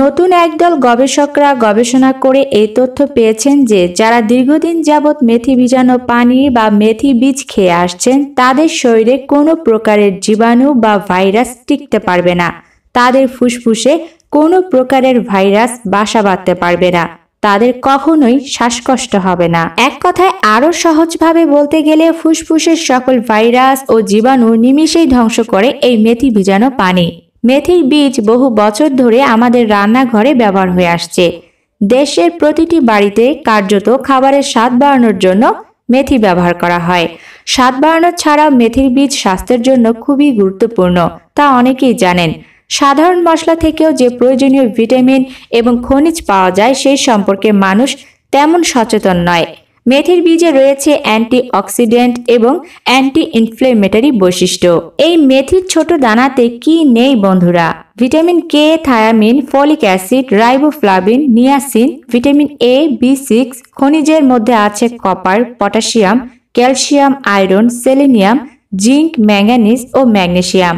নতুন একদল গবেষকরা গবেষণা করে এই তথ্য পেয়েছেন যে যারা দীর্ঘদিন যাবৎ মেথি বীজানো পানি বা মেথি বীজ খেয়ে আসছেন তাদের শরীরে কোনো প্রকারের জীবাণু বা ভাইরাস টিকতে পারবে না তাদের ফুসফুসে কোনো প্রকারের ভাইরাস বাসা বাঁধতে পারবে না তাদের কখনোই শ্বাসকষ্ট হবে না এক কথায় আরও সহজভাবে বলতে গেলে ফুসফুসের সকল ভাইরাস ও জীবাণু নিমিষেই ধ্বংস করে এই মেথি ভিজানো পানি মেথির বীজ বহু বছর ধরে আমাদের রান্নাঘরে ব্যবহার হয়ে আসছে দেশের প্রতিটি বাড়িতে কার্যত খাবারের স্বাদ বাড়ানোর জন্য মেথি ব্যবহার করা হয় স্বাদ বাড়ানো ছাড়াও মেথির বীজ স্বাস্থ্যের জন্য খুবই গুরুত্বপূর্ণ তা অনেকেই জানেন সাধারণ মশলা থেকেও যে প্রয়োজনীয় ভিটামিন এবং খনিজ পাওয়া যায় সেই সম্পর্কে মানুষ তেমন সচেতন নয় মেথির বীজে রয়েছে অ্যান্টি অক্সিডেন্ট এবং অ্যান্টি ইনফ্লেমেটারি বৈশিষ্ট্য এই মেথির ছোট দানাতে কি নেই বন্ধুরা vitamin K thiamine folic acid riboflavin niacin vitamin A B six খনিজের মধ্যে আছে copper potassium calcium iron selenium zinc manganese ও ম্যাগনেশিয়াম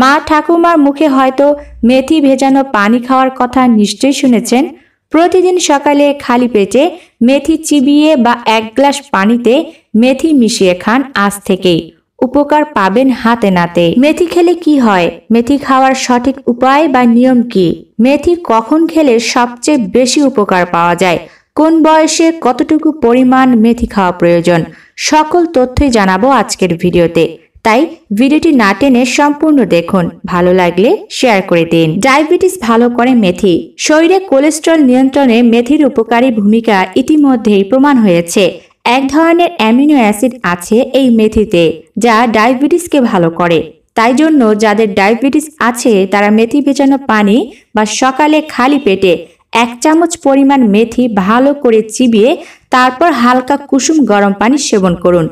মা ঠাকুমার মুখে হয়তো মেথি ভেজানো পানি খাওয়ার কথা নিশ্চয়ই শুনেছেন প্রতিদিন সকালে খালি পেটে মেথি চিবিয়ে বা এক গ্লাস পানিতে মেথি মিশিয়ে খান আজ থেকেই উপকার পাবেন হাতে নাতে মেথি খেলে কি হয় মেথি খাওয়ার সঠিক উপায় বা নিয়ম কি মেথি কখন খেলে সবচেয়ে বেশি উপকার পাওয়া যায় কোন বয়সে কতটুকু পরিমাণ মেথি খাওয়া প্রয়োজন সকল তথ্যই জানাবো আজকের ভিডিওতে তাই ভিডিওটি না টেনে সম্পূর্ণ দেখুন ভালো লাগলে শেয়ার করে দিন ডায়াবেটিস ভালো করে মেথি শরীরে কোলেস্ট্রল নিয়ন্ত্রণে মেথির উপকারী ভূমিকা ইতিমধ্যেই প্রমাণ হয়েছে এক ধরনের অ্যামিনো অ্যাসিড আছে এই মেথিতে যা ডায়াবেটিসকে ভালো করে তাই জন্য যাদের ডায়াবেটিস আছে তারা মেথি ভেজানো পানি বা সকালে খালি পেটে এক চামচ পরিমাণ মেথি ভালো করে চিবিয়ে তারপর হালকা কুসুম গরম পানি সেবন করুন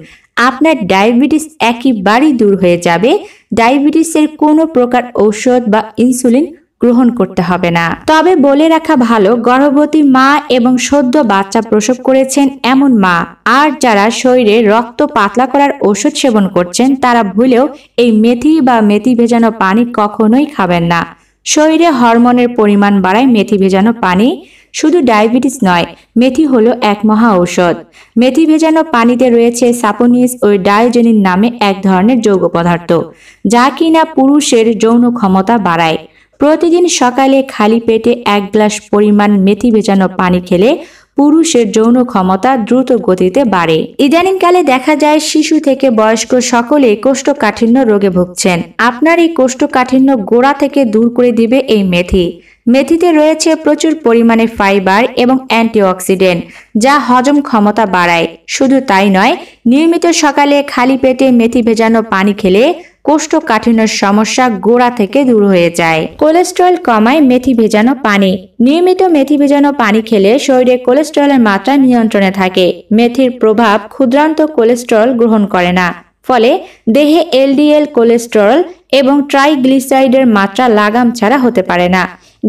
আপনার ডায়াবেটিস একেবারেই দূর হয়ে যাবে ডায়াবেটিসের কোনো প্রকার ঔষধ বা ইনসুলিন গ্রহণ করতে হবে না তবে বলে রাখা ভালো গর্ভবতী মা এবং সদ্য বাচ্চা প্রসব করেছেন এমন মা আর যারা শরীরে রক্ত পাতলা করার ওষুধ সেবন করছেন তারা ভুলেও এই মেথি বা মেথি ভেজানো পানি কখনোই খাবেন না শরীরে হরমোনের পরিমাণ বাড়ায় মেথি ভেজানো পানি শুধু ডায়াবেটিস নয় মেথি হলো এক মহা ঔষধ মেথি ভেজানো পানিতে রয়েছে সাপোনিস ও ডায়োজেনিন নামে এক ধরনের যৌগ পদার্থ যা কিনা পুরুষের যৌন ক্ষমতা বাড়ায় প্রতিদিন সকালে খালি পেটে এক গ্লাস পরিমাণ মেথি ভেজানো পানি খেলে পুরুষের যৌন ক্ষমতা দ্রুত গতিতে বাড়ে ইদানিংকালে দেখা যায় শিশু থেকে বয়স্ক সকলেই কোষ্ঠকাঠিন্য রোগে ভুগছেন আপনার এই কোষ্ঠকাঠিন্য গোড়া থেকে দূর করে দিবে এই মেথি মেথিতে রয়েছে প্রচুর পরিমাণে ফাইবার এবং অ্যান্টিঅক্সিডেন্ট যা হজম ক্ষমতা বাড়ায় শুধু তাই নয় নিয়মিত সকালে খালি পেটে মেথি ভেজানো পানি খেলে কোষ্ঠকাঠিন্যর সমস্যা গোড়া থেকে দূর হয়ে যায় কোলেস্ট্রল কমায় মেথি ভেজানো পানি নিয়মিত মেথি ভেজানো পানি খেলে শরীরে কোলেস্ট্রলের মাত্রা নিয়ন্ত্রণে থাকে মেথির প্রভাব ক্ষুদ্রান্ত কোলেস্ট্রল গ্রহণ করে না ফলে দেহে এলডিএল কোলেস্ট্রল এবং ট্রাইগ্লিসাইডের মাত্রা লাগাম ছাড়া হতে পারে না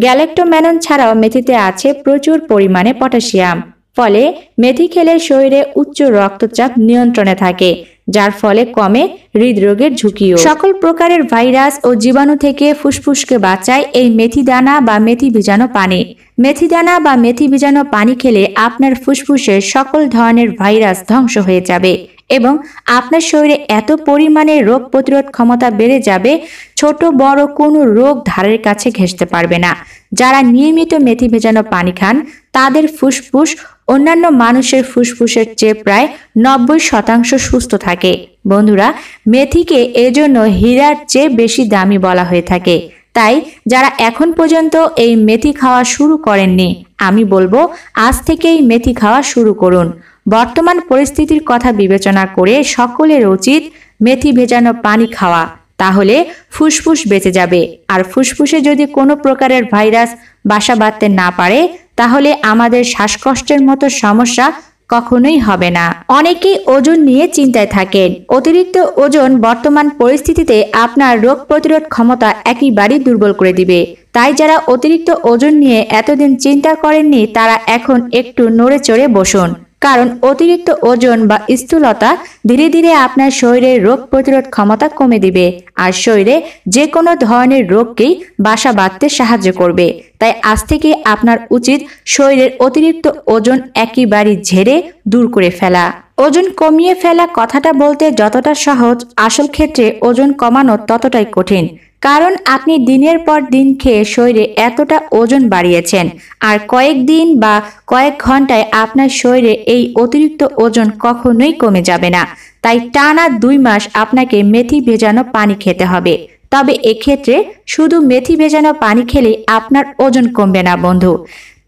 গ্যালেক্টোম্যানন ছাড়াও মেথিতে আছে প্রচুর পরিমাণে পটাশিয়াম ফলে মেথি খেলে শরীরে উচ্চ রক্তচাপ নিয়ন্ত্রণে থাকে যার ফলে কমে হৃদরোগের ঝুঁকিও সকল প্রকারের ভাইরাস ও জীবাণু থেকে ফুসফুসকে বাঁচায় এই মেথি দানা বা মেথি ভিজানো পানি মেথি দানা বা মেথি ভিজানো পানি খেলে আপনার ফুসফুসের সকল ধরনের ভাইরাস ধ্বংস হয়ে যাবে এবং আপনার শরীরে এত পরিমাণে রোগ প্রতিরোধ ক্ষমতা বেড়ে যাবে ছোট বড় কোনো রোগ ধারের কাছে ঘেঁষতে পারবে না যারা নিয়মিত মেথি ভেজানো পানি খান তাদের ফুসফুস অন্যান্য মানুষের ফুসফুসের চেয়ে প্রায় নব্বই শতাংশ সুস্থ থাকে বন্ধুরা মেথিকে এজন্য হীরার চেয়ে বেশি দামি বলা হয়ে থাকে তাই যারা এখন পর্যন্ত এই মেথি খাওয়া শুরু করেননি আমি বলবো আজ থেকেই মেথি খাওয়া শুরু করুন বর্তমান পরিস্থিতির কথা বিবেচনা করে সকলের উচিত মেথি ভেজানো পানি খাওয়া তাহলে ফুসফুস বেঁচে যাবে আর ফুসফুসে যদি কোনো প্রকারের ভাইরাস বাসা বাঁধতে না পারে তাহলে আমাদের শ্বাসকষ্টের মতো সমস্যা কখনোই হবে না অনেকেই ওজন নিয়ে চিন্তায় থাকেন অতিরিক্ত ওজন বর্তমান পরিস্থিতিতে আপনার রোগ প্রতিরোধ ক্ষমতা একেবারেই দুর্বল করে দিবে তাই যারা অতিরিক্ত ওজন নিয়ে এতদিন চিন্তা করেননি তারা এখন একটু নড়ে চড়ে বসুন কারণ অতিরিক্ত ওজন বা স্থূলতা ধীরে ধীরে আপনার শরীরের রোগ প্রতিরোধ ক্ষমতা কমে দিবে আর শরীরে যে কোনো ধরনের রোগকেই বাসা বাঁধতে সাহায্য করবে তাই আজ থেকে আপনার উচিত শরীরের অতিরিক্ত ওজন একেবারে ঝেড়ে দূর করে ফেলা ওজন কমিয়ে ফেলা কথাটা বলতে যতটা সহজ আসল ক্ষেত্রে ওজন কমানো ততটাই কঠিন কারণ আপনি দিনের পর দিন খেয়ে শরীরে এতটা ওজন বাড়িয়েছেন আর কয়েকদিন বা কয়েক ঘন্টায় আপনার শরীরে এই অতিরিক্ত ওজন কখনোই কমে যাবে না তাই টানা দুই মাস আপনাকে মেথি ভেজানো পানি খেতে হবে তবে এক্ষেত্রে শুধু মেথি ভেজানো পানি খেলে আপনার ওজন কমবে না বন্ধু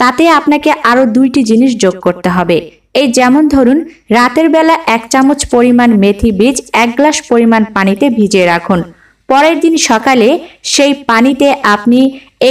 তাতে আপনাকে আরও দুইটি জিনিস যোগ করতে হবে এই যেমন ধরুন রাতের বেলা এক চামচ পরিমাণ মেথি বীজ এক গ্লাস পরিমাণ পানিতে ভিজিয়ে রাখুন পরের দিন সকালে সেই পানিতে আপনি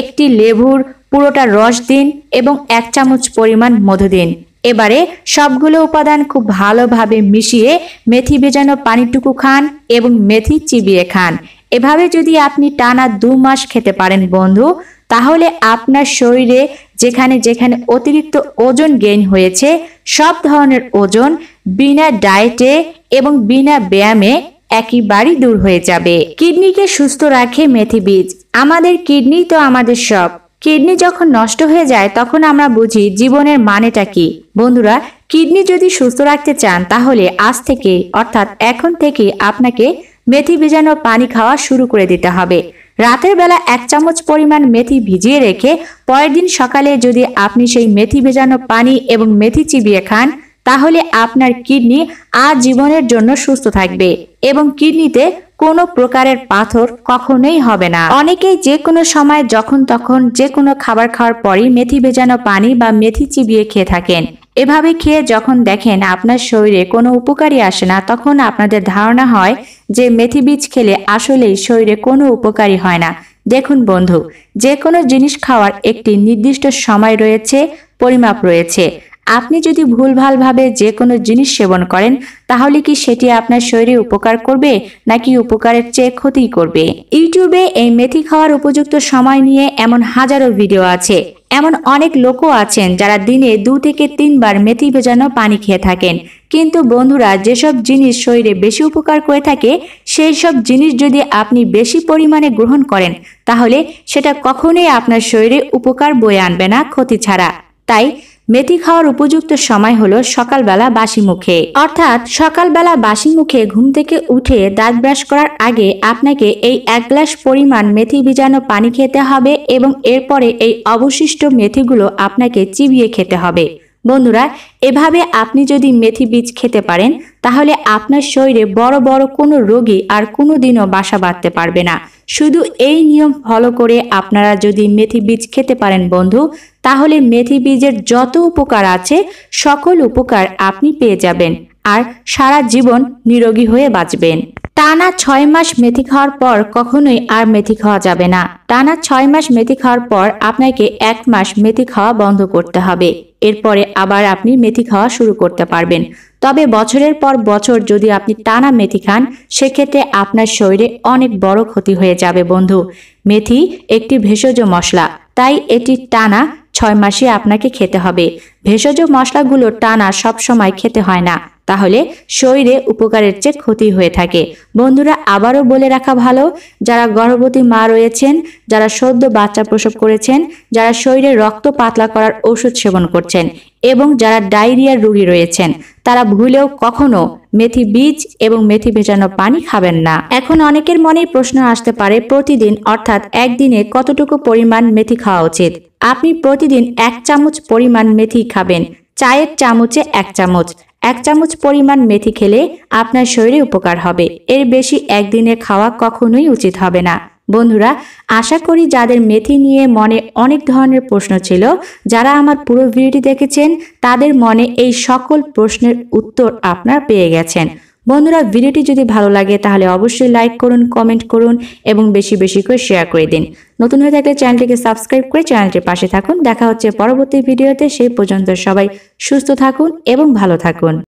একটি লেবুর পুরোটা রস দিন এবং এক চামচ পরিমাণ মধু দিন এবারে সবগুলো উপাদান খুব ভালোভাবে মিশিয়ে মেথি ভেজানো পানিটুকু খান এবং মেথি চিবিয়ে খান এভাবে যদি আপনি টানা দু মাস খেতে পারেন বন্ধু তাহলে আপনার শরীরে যেখানে যেখানে অতিরিক্ত ওজন গেইন হয়েছে সব ধরনের ওজন বিনা ডায়েটে এবং বিনা ব্যায়ামে একেবারে দূর হয়ে যাবে কিডনিকে সুস্থ রাখে মেথি বীজ আমাদের কিডনি তো আমাদের সব কিডনি যখন নষ্ট হয়ে যায় তখন আমরা বুঝি জীবনের মানেটা কি বন্ধুরা কিডনি যদি সুস্থ রাখতে চান তাহলে আজ থেকে অর্থাৎ এখন থেকে আপনাকে মেথি ভিজানো পানি খাওয়া শুরু করে দিতে হবে রাতের বেলা এক চামচ পরিমাণ মেথি ভিজিয়ে রেখে পরের দিন সকালে যদি আপনি সেই মেথি ভেজানো পানি এবং মেথি চিবিয়ে খান তাহলে আপনার কিডনি আজীবনের জন্য সুস্থ থাকবে এবং কিডনিতে কোনো প্রকারের পাথর কখনোই হবে না অনেকেই যে কোনো সময় যখন তখন যে কোনো খাবার খাওয়ার পরই মেথি ভেজানো পানি বা মেথি চিবিয়ে খেয়ে থাকেন এভাবে খেয়ে যখন দেখেন আপনার শরীরে কোনো উপকারী আসে না তখন আপনাদের ধারণা হয় যে মেথি বীজ খেলে আসলেই শরীরে কোনো উপকারী হয় না দেখুন বন্ধু যে কোনো জিনিস খাওয়ার একটি নির্দিষ্ট সময় রয়েছে পরিমাপ রয়েছে আপনি যদি ভুলভালভাবে যে কোনো জিনিস সেবন করেন তাহলে কি সেটি আপনার শরীরে উপকার করবে নাকি উপকারের চেয়ে ক্ষতি করবে ইউটিউবে এই মেথি খাওয়ার উপযুক্ত সময় নিয়ে এমন হাজারো ভিডিও আছে এমন অনেক লোকও আছেন যারা দিনে দু থেকে তিনবার মেথি ভেজানো পানি খেয়ে থাকেন কিন্তু বন্ধুরা যেসব জিনিস শরীরে বেশি উপকার করে থাকে সেই সব জিনিস যদি আপনি বেশি পরিমাণে গ্রহণ করেন তাহলে সেটা কখনোই আপনার শরীরে উপকার বয়ে আনবে না ক্ষতি ছাড়া তাই মেথি খাওয়ার উপযুক্ত সময় হলো সকালবেলা বাসি মুখে অর্থাৎ সকালবেলা বাসি মুখে ঘুম থেকে উঠে দাঁত ব্রাশ করার আগে আপনাকে এই এক গ্লাস পরিমাণ মেথি ভিজানো পানি খেতে হবে এবং এরপরে এই অবশিষ্ট মেথিগুলো আপনাকে চিবিয়ে খেতে হবে বন্ধুরা এভাবে আপনি যদি মেথি বীজ খেতে পারেন তাহলে আপনার শরীরে বড় বড় কোনো রোগী আর কোনো দিনও বাসা বাঁধতে পারবে না শুধু এই নিয়ম ফলো করে আপনারা যদি মেথি বীজ খেতে পারেন বন্ধু তাহলে মেথি বীজের যত উপকার আছে সকল উপকার আপনি পেয়ে যাবেন আর সারা জীবন নিরোগী হয়ে বাঁচবেন টানা ছয় মাস মেথি খাওয়ার পর কখনোই আর মেথি খাওয়া যাবে না টানা ছয় মাস মেথি খাওয়ার পর আপনাকে এক মাস মেথি খাওয়া বন্ধ করতে হবে এরপরে আবার আপনি মেথি খাওয়া শুরু করতে পারবেন তবে বছরের পর বছর যদি আপনি টানা মেথি খান সেক্ষেত্রে আপনার শরীরে অনেক বড় ক্ষতি হয়ে যাবে বন্ধু মেথি একটি ভেষজ মশলা তাই এটি টানা ছয় মাসে আপনাকে খেতে হবে ভেষজ মশলাগুলো টানা সবসময় খেতে হয় না তাহলে শরীরে উপকারের চেয়ে ক্ষতি হয়ে থাকে বন্ধুরা আবারও বলে রাখা ভালো যারা গর্ভবতী মা রয়েছেন যারা সদ্য বাচ্চা প্রসব করেছেন যারা শরীরে রক্ত পাতলা করার ওষুধ সেবন করছেন এবং যারা ডায়রিয়ার রোগী রয়েছেন তারা ভুলেও কখনো মেথি বীজ এবং মেথি ভেজানো পানি খাবেন না এখন অনেকের মনে প্রশ্ন আসতে পারে প্রতিদিন অর্থাৎ একদিনে কতটুকু পরিমাণ মেথি খাওয়া উচিত আপনি প্রতিদিন এক চামচ পরিমাণ মেথি খাবেন চায়ের চামচে এক চামচ এক চামচ পরিমাণ মেথি খেলে আপনার শরীরে উপকার হবে এর বেশি একদিনে খাওয়া কখনোই উচিত হবে না বন্ধুরা আশা করি যাদের মেথি নিয়ে মনে অনেক ধরনের প্রশ্ন ছিল যারা আমার পুরো ভিডিওটি দেখেছেন তাদের মনে এই সকল প্রশ্নের উত্তর আপনারা পেয়ে গেছেন বন্ধুরা ভিডিওটি যদি ভালো লাগে তাহলে অবশ্যই লাইক করুন কমেন্ট করুন এবং বেশি বেশি করে শেয়ার করে দিন নতুন হয়ে থাকলে চ্যানেলটিকে সাবস্ক্রাইব করে চ্যানেলটির পাশে থাকুন দেখা হচ্ছে পরবর্তী ভিডিওতে সেই পর্যন্ত সবাই সুস্থ থাকুন এবং ভালো থাকুন